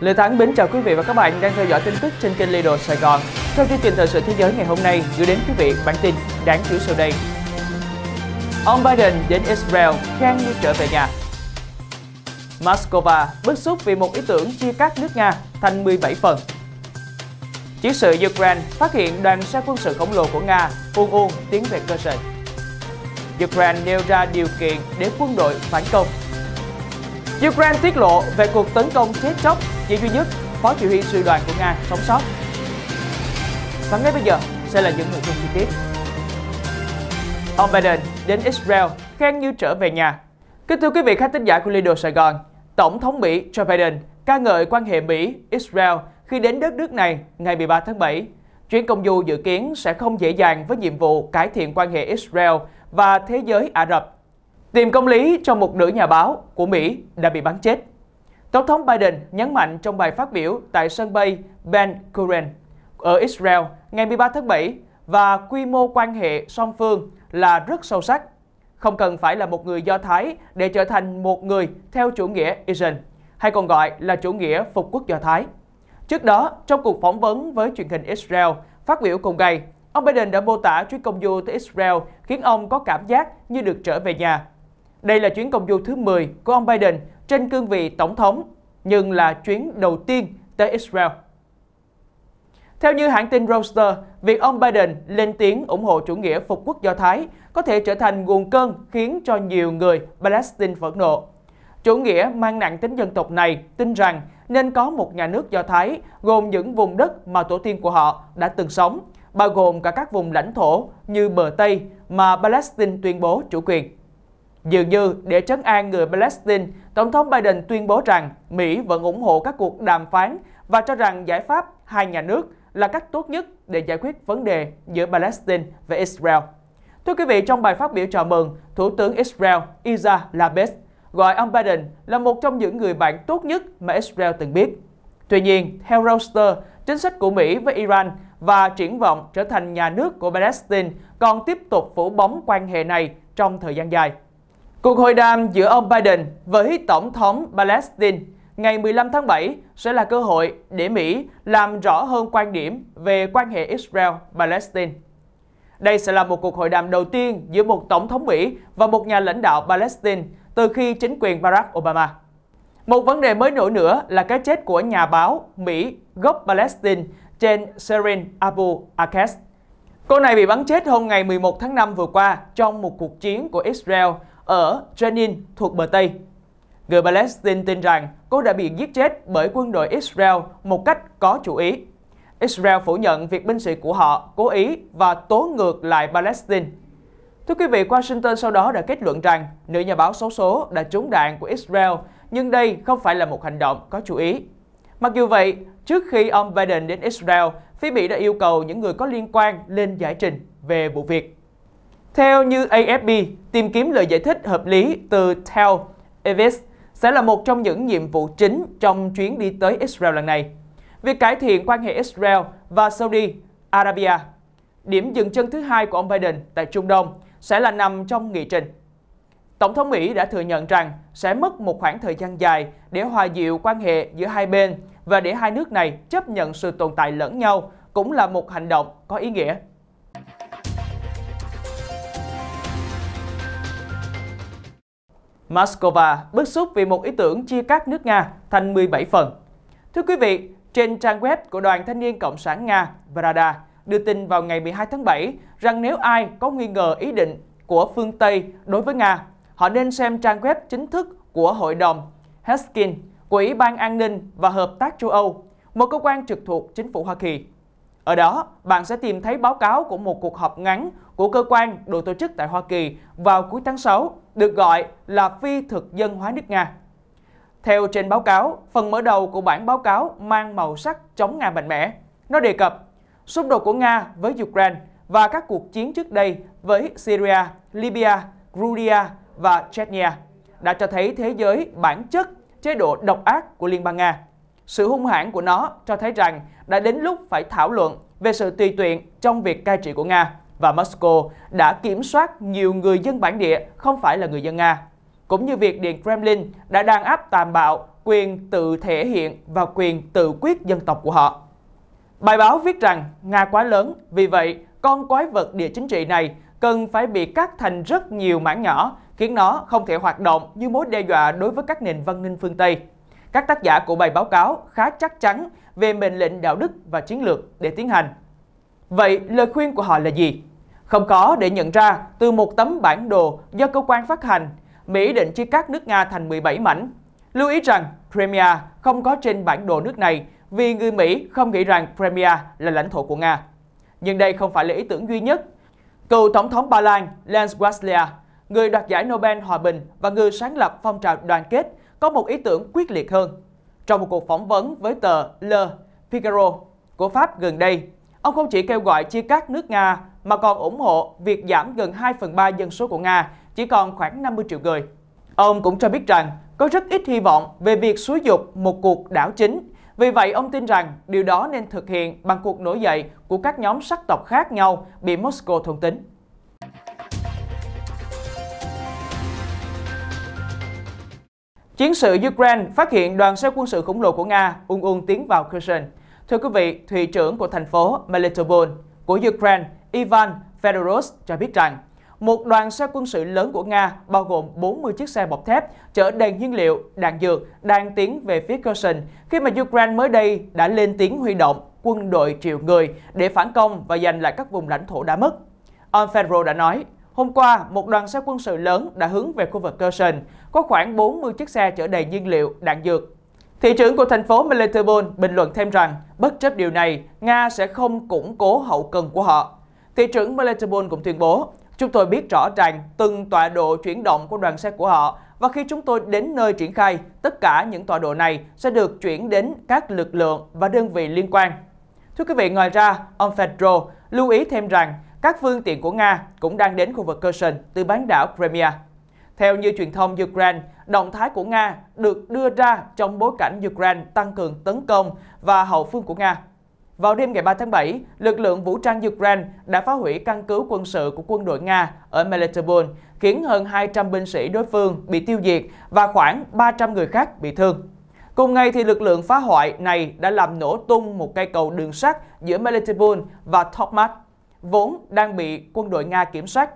Lê Thắng kính chào quý vị và các bạn đang theo dõi tin tức trên kênh Lido Sài Gòn. Trong chương trình thời sự thế giới ngày hôm nay gửi đến quý vị bản tin đáng chú ý sau đây. Ông Biden đến Israel khen như trở về nhà. Moscow bức xúc vì một ý tưởng chia cắt nước Nga thành 17 phần. Chiến sự Ukraine phát hiện đoàn xe quân sự khổng lồ của Nga uông uông tiến về cơ sở. Ukraine nêu ra điều kiện để quân đội phản công. Ukraine tiết lộ về cuộc tấn công chết chóc chỉ duy nhất phó chỉ huy sư đoàn của Nga sống sót. Và ngay bây giờ sẽ là những nội dung chi tiết. Ông Biden đến Israel khen như trở về nhà. Kính thưa quý vị khán thính giả của Lido Sài Gòn, Tổng thống Mỹ Joe Biden ca ngợi quan hệ Mỹ-Israel khi đến đất nước này ngày 13 tháng 7. Chuyến công du dự kiến sẽ không dễ dàng với nhiệm vụ cải thiện quan hệ Israel và thế giới Ả Rập. Tìm công lý cho một nữ nhà báo của Mỹ đã bị bắn chết. Tổng thống Biden nhấn mạnh trong bài phát biểu tại sân bay Ben Gurion ở Israel ngày 13 tháng 7 và quy mô quan hệ song phương là rất sâu sắc. Không cần phải là một người Do Thái để trở thành một người theo chủ nghĩa Israel, hay còn gọi là chủ nghĩa phục quốc Do Thái. Trước đó, trong cuộc phỏng vấn với truyền hình Israel phát biểu cùng ngày, ông Biden đã mô tả chuyến công du tới Israel khiến ông có cảm giác như được trở về nhà. Đây là chuyến công du thứ 10 của ông Biden trên cương vị tổng thống, nhưng là chuyến đầu tiên tới Israel. Theo như hãng tin Reuters, việc ông Biden lên tiếng ủng hộ chủ nghĩa phục quốc Do Thái có thể trở thành nguồn cơn khiến cho nhiều người Palestine phẫn nộ. Chủ nghĩa mang nặng tính dân tộc này tin rằng nên có một nhà nước Do Thái gồm những vùng đất mà tổ tiên của họ đã từng sống, bao gồm cả các vùng lãnh thổ như bờ Tây mà Palestine tuyên bố chủ quyền. Dường như để trấn an người Palestine, Tổng thống Biden tuyên bố rằng Mỹ vẫn ủng hộ các cuộc đàm phán và cho rằng giải pháp hai nhà nước là cách tốt nhất để giải quyết vấn đề giữa Palestine và Israel. Thưa quý vị, trong bài phát biểu chào mừng, Thủ tướng Israel Isa Labes gọi ông Biden là một trong những người bạn tốt nhất mà Israel từng biết. Tuy nhiên, theo Reuters, chính sách của Mỹ với Iran và triển vọng trở thành nhà nước của Palestine còn tiếp tục phủ bóng quan hệ này trong thời gian dài. Cuộc hội đàm giữa ông Biden với Tổng thống Palestine ngày 15 tháng 7 sẽ là cơ hội để Mỹ làm rõ hơn quan điểm về quan hệ Israel-Palestine. Đây sẽ là một cuộc hội đàm đầu tiên giữa một Tổng thống Mỹ và một nhà lãnh đạo Palestine từ khi chính quyền Barack Obama. Một vấn đề mới nổi nữa là cái chết của nhà báo Mỹ gốc Palestine trên Serin Abu Akes. Cô này bị bắn chết hôm ngày 11 tháng 5 vừa qua trong một cuộc chiến của Israel ở Jenin thuộc bờ Tây. Người Palestine tin rằng cô đã bị giết chết bởi quân đội Israel một cách có chủ ý. Israel phủ nhận việc binh sĩ của họ cố ý và tố ngược lại Palestine. Thưa quý vị, Washington sau đó đã kết luận rằng nữ nhà báo xấu số đã trúng đạn của Israel, nhưng đây không phải là một hành động có chủ ý. Mặc dù vậy, trước khi ông Biden đến Israel, phía Mỹ đã yêu cầu những người có liên quan lên giải trình về vụ việc. Theo như AFP, tìm kiếm lời giải thích hợp lý từ Tel Aviv sẽ là một trong những nhiệm vụ chính trong chuyến đi tới Israel lần này. Việc cải thiện quan hệ Israel và Saudi Arabia, điểm dừng chân thứ hai của ông Biden tại Trung Đông, sẽ là nằm trong nghị trình. Tổng thống Mỹ đã thừa nhận rằng sẽ mất một khoảng thời gian dài để hòa dịu quan hệ giữa hai bên và để hai nước này chấp nhận sự tồn tại lẫn nhau cũng là một hành động có ý nghĩa. Moscow bức xúc vì một ý tưởng chia cắt nước Nga thành 17 phần. Thưa quý vị, trên trang web của Đoàn Thanh niên Cộng sản Nga Brada đưa tin vào ngày 12 tháng 7 rằng nếu ai có nghi ngờ ý định của phương Tây đối với Nga, họ nên xem trang web chính thức của Hội đồng Helsinki của Ủy ban An ninh và Hợp tác châu Âu, một cơ quan trực thuộc chính phủ Hoa Kỳ. Ở đó, bạn sẽ tìm thấy báo cáo của một cuộc họp ngắn của cơ quan đồ tổ chức tại Hoa Kỳ vào cuối tháng 6 được gọi là phi thực dân hóa nước Nga. Theo trên báo cáo, phần mở đầu của bản báo cáo mang màu sắc chống Nga mạnh mẽ. Nó đề cập xung đột của Nga với Ukraine và các cuộc chiến trước đây với Syria, Libya, Georgia và Chechnya đã cho thấy thế giới bản chất chế độ độc ác của Liên bang Nga. Sự hung hãn của nó cho thấy rằng đã đến lúc phải thảo luận về sự tùy tiện trong việc cai trị của Nga và Moscow đã kiểm soát nhiều người dân bản địa không phải là người dân Nga, cũng như việc Điện Kremlin đã đàn áp tàn bạo quyền tự thể hiện và quyền tự quyết dân tộc của họ. Bài báo viết rằng Nga quá lớn, vì vậy con quái vật địa chính trị này cần phải bị cắt thành rất nhiều mảng nhỏ, khiến nó không thể hoạt động như mối đe dọa đối với các nền văn minh phương Tây. Các tác giả của bài báo cáo khá chắc chắn về mệnh lệnh đạo đức và chiến lược để tiến hành Vậy lời khuyên của họ là gì? Không có để nhận ra từ một tấm bản đồ do cơ quan phát hành, Mỹ định chia cắt nước Nga thành 17 mảnh. Lưu ý rằng Crimea không có trên bản đồ nước này vì người Mỹ không nghĩ rằng Crimea là lãnh thổ của Nga. Nhưng đây không phải là ý tưởng duy nhất. Cựu Tổng thống Ba Lan Lance Waszlia, người đoạt giải Nobel Hòa Bình và người sáng lập phong trào đoàn kết, có một ý tưởng quyết liệt hơn. Trong một cuộc phỏng vấn với tờ Le Figaro của Pháp gần đây, Ông không chỉ kêu gọi chia cắt nước Nga mà còn ủng hộ việc giảm gần 2 phần 3 dân số của Nga, chỉ còn khoảng 50 triệu người. Ông cũng cho biết rằng có rất ít hy vọng về việc xúi dục một cuộc đảo chính. Vì vậy, ông tin rằng điều đó nên thực hiện bằng cuộc nổi dậy của các nhóm sắc tộc khác nhau bị Moscow thông tính. Chiến sự Ukraine phát hiện đoàn xe quân sự khổng lồ của Nga ung ung tiến vào Kherson. Thưa quý vị, thị trưởng của thành phố Melitopol của Ukraine Ivan Fedoros cho biết rằng một đoàn xe quân sự lớn của Nga bao gồm 40 chiếc xe bọc thép chở đầy nhiên liệu, đạn dược đang tiến về phía Kherson khi mà Ukraine mới đây đã lên tiếng huy động quân đội triệu người để phản công và giành lại các vùng lãnh thổ đã mất. Ông Fedro đã nói, hôm qua một đoàn xe quân sự lớn đã hướng về khu vực Kherson, có khoảng 40 chiếc xe chở đầy nhiên liệu, đạn dược Thị trưởng của thành phố Melitopol bình luận thêm rằng, bất chấp điều này, Nga sẽ không củng cố hậu cần của họ. Thị trưởng Melitopol cũng tuyên bố, chúng tôi biết rõ ràng từng tọa độ chuyển động của đoàn xe của họ và khi chúng tôi đến nơi triển khai, tất cả những tọa độ này sẽ được chuyển đến các lực lượng và đơn vị liên quan. Thưa quý vị, ngoài ra, ông Fedro lưu ý thêm rằng các phương tiện của Nga cũng đang đến khu vực Kherson từ bán đảo Crimea. Theo như truyền thông Ukraine, động thái của Nga được đưa ra trong bối cảnh Ukraine tăng cường tấn công và hậu phương của Nga. Vào đêm ngày 3 tháng 7, lực lượng vũ trang Ukraine đã phá hủy căn cứ quân sự của quân đội Nga ở Melitopol, khiến hơn 200 binh sĩ đối phương bị tiêu diệt và khoảng 300 người khác bị thương. Cùng ngày, thì lực lượng phá hoại này đã làm nổ tung một cây cầu đường sắt giữa Melitopol và Tokmak, vốn đang bị quân đội Nga kiểm soát.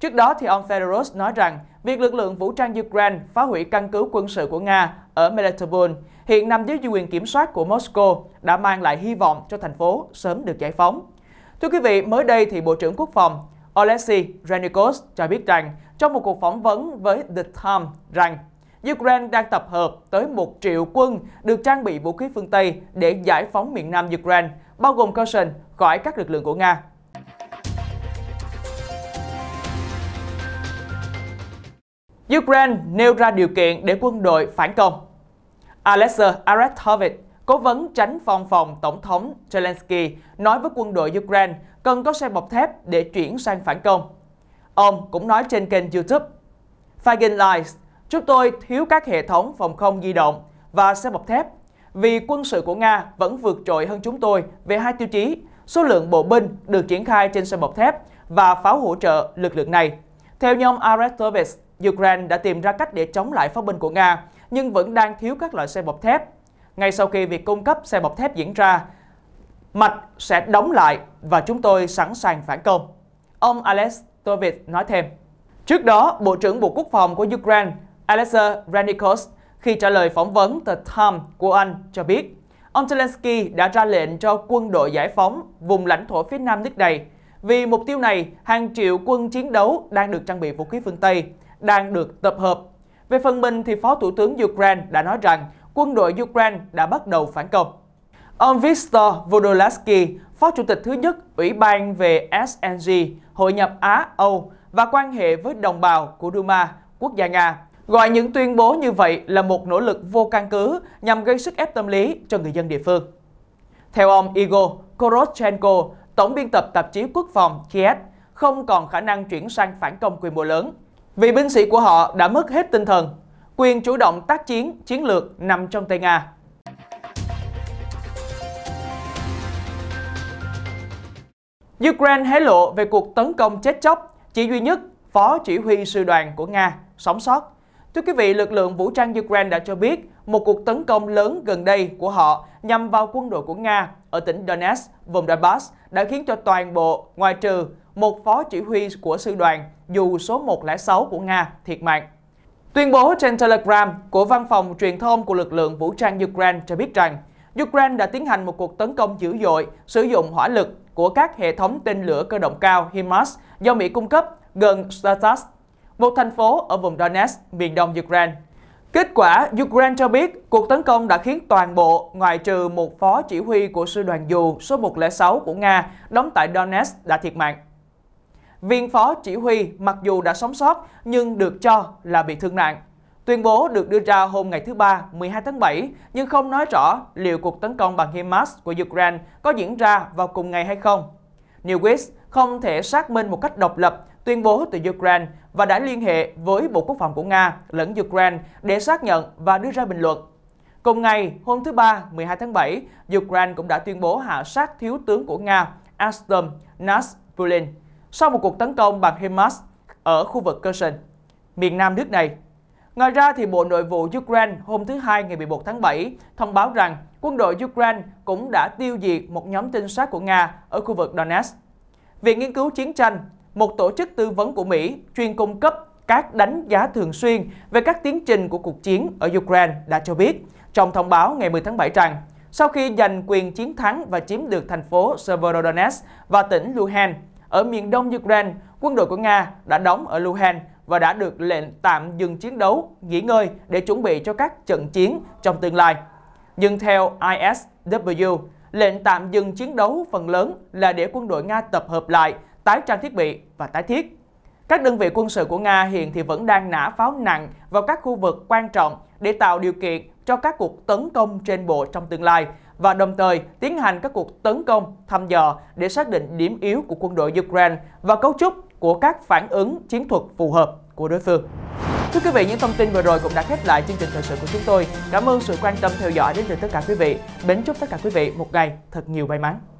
Trước đó, thì ông Federos nói rằng việc lực lượng vũ trang Ukraine phá hủy căn cứ quân sự của Nga ở Melitopol hiện nằm dưới quyền kiểm soát của Moscow đã mang lại hy vọng cho thành phố sớm được giải phóng. Thưa quý vị, mới đây thì Bộ trưởng Quốc phòng Oleksiy Renikos cho biết rằng trong một cuộc phỏng vấn với The Times rằng Ukraine đang tập hợp tới 1 triệu quân được trang bị vũ khí phương Tây để giải phóng miền Nam Ukraine, bao gồm Kherson, khỏi các lực lượng của Nga. Ukraine nêu ra điều kiện để quân đội phản công. Alexei Aretovich, cố vấn tránh phòng phòng Tổng thống Zelensky, nói với quân đội Ukraine cần có xe bọc thép để chuyển sang phản công. Ông cũng nói trên kênh YouTube, Fagin Lies, chúng tôi thiếu các hệ thống phòng không di động và xe bọc thép vì quân sự của Nga vẫn vượt trội hơn chúng tôi về hai tiêu chí, số lượng bộ binh được triển khai trên xe bọc thép và pháo hỗ trợ lực lượng này. Theo nhóm Aretovich, Ukraine đã tìm ra cách để chống lại pháo binh của Nga, nhưng vẫn đang thiếu các loại xe bọc thép. Ngay sau khi việc cung cấp xe bọc thép diễn ra, mạch sẽ đóng lại và chúng tôi sẵn sàng phản công. Ông Alex Tovit nói thêm. Trước đó, Bộ trưởng Bộ Quốc phòng của Ukraine Alexei Renikos khi trả lời phỏng vấn The Times của Anh cho biết ông Zelensky đã ra lệnh cho quân đội giải phóng vùng lãnh thổ phía nam nước này. Vì mục tiêu này, hàng triệu quân chiến đấu đang được trang bị vũ khí phương Tây đang được tập hợp. Về phần mình thì Phó Thủ tướng Ukraine đã nói rằng quân đội Ukraine đã bắt đầu phản công. Ông Viktor Vodolansky, Phó Chủ tịch thứ nhất Ủy ban về SNG, Hội nhập Á-Âu và quan hệ với đồng bào của Duma, quốc gia Nga, gọi những tuyên bố như vậy là một nỗ lực vô căn cứ nhằm gây sức ép tâm lý cho người dân địa phương. Theo ông Igor Korotchenko, tổng biên tập tạp chí quốc phòng Kiev, không còn khả năng chuyển sang phản công quy mô lớn vì binh sĩ của họ đã mất hết tinh thần, quyền chủ động tác chiến, chiến lược nằm trong tay Nga. Ukraine hé lộ về cuộc tấn công chết chóc, chỉ duy nhất phó chỉ huy sư đoàn của Nga sống sót. Thưa quý vị, lực lượng vũ trang Ukraine đã cho biết một cuộc tấn công lớn gần đây của họ nhằm vào quân đội của Nga ở tỉnh Donetsk, vùng Donbass đã khiến cho toàn bộ, ngoài trừ một phó chỉ huy của sư đoàn dù số 106 của Nga thiệt mạng. Tuyên bố trên Telegram của Văn phòng Truyền thông của lực lượng vũ trang Ukraine cho biết rằng Ukraine đã tiến hành một cuộc tấn công dữ dội sử dụng hỏa lực của các hệ thống tên lửa cơ động cao HIMARS do Mỹ cung cấp gần Statas, một thành phố ở vùng Donetsk, miền đông Ukraine. Kết quả, Ukraine cho biết cuộc tấn công đã khiến toàn bộ, ngoại trừ một phó chỉ huy của sư đoàn dù số 106 của Nga đóng tại Donetsk đã thiệt mạng viên phó chỉ huy mặc dù đã sống sót nhưng được cho là bị thương nặng. Tuyên bố được đưa ra hôm ngày thứ Ba 12 tháng 7 nhưng không nói rõ liệu cuộc tấn công bằng HIMARS của Ukraine có diễn ra vào cùng ngày hay không. Newsweek không thể xác minh một cách độc lập tuyên bố từ Ukraine và đã liên hệ với Bộ Quốc phòng của Nga lẫn Ukraine để xác nhận và đưa ra bình luận. Cùng ngày, hôm thứ Ba 12 tháng 7, Ukraine cũng đã tuyên bố hạ sát thiếu tướng của Nga Astom Nasvulin sau một cuộc tấn công bằng HIMARS ở khu vực Kherson, miền nam nước này. Ngoài ra, thì Bộ Nội vụ Ukraine hôm thứ Hai ngày 11 tháng 7 thông báo rằng quân đội Ukraine cũng đã tiêu diệt một nhóm trinh sát của Nga ở khu vực Donetsk. Viện Nghiên cứu Chiến tranh, một tổ chức tư vấn của Mỹ chuyên cung cấp các đánh giá thường xuyên về các tiến trình của cuộc chiến ở Ukraine đã cho biết trong thông báo ngày 10 tháng 7 rằng sau khi giành quyền chiến thắng và chiếm được thành phố Severodonetsk và tỉnh Luhansk, ở miền đông Ukraine, quân đội của Nga đã đóng ở Luhansk và đã được lệnh tạm dừng chiến đấu, nghỉ ngơi để chuẩn bị cho các trận chiến trong tương lai. Nhưng theo ISW, lệnh tạm dừng chiến đấu phần lớn là để quân đội Nga tập hợp lại, tái trang thiết bị và tái thiết. Các đơn vị quân sự của Nga hiện thì vẫn đang nã pháo nặng vào các khu vực quan trọng để tạo điều kiện cho các cuộc tấn công trên bộ trong tương lai và đồng thời tiến hành các cuộc tấn công thăm dò để xác định điểm yếu của quân đội Ukraine và cấu trúc của các phản ứng chiến thuật phù hợp của đối phương. Thưa quý vị, những thông tin vừa rồi cũng đã khép lại chương trình thời sự của chúng tôi. Cảm ơn sự quan tâm theo dõi đến từ tất cả quý vị. Mến chúc tất cả quý vị một ngày thật nhiều may mắn.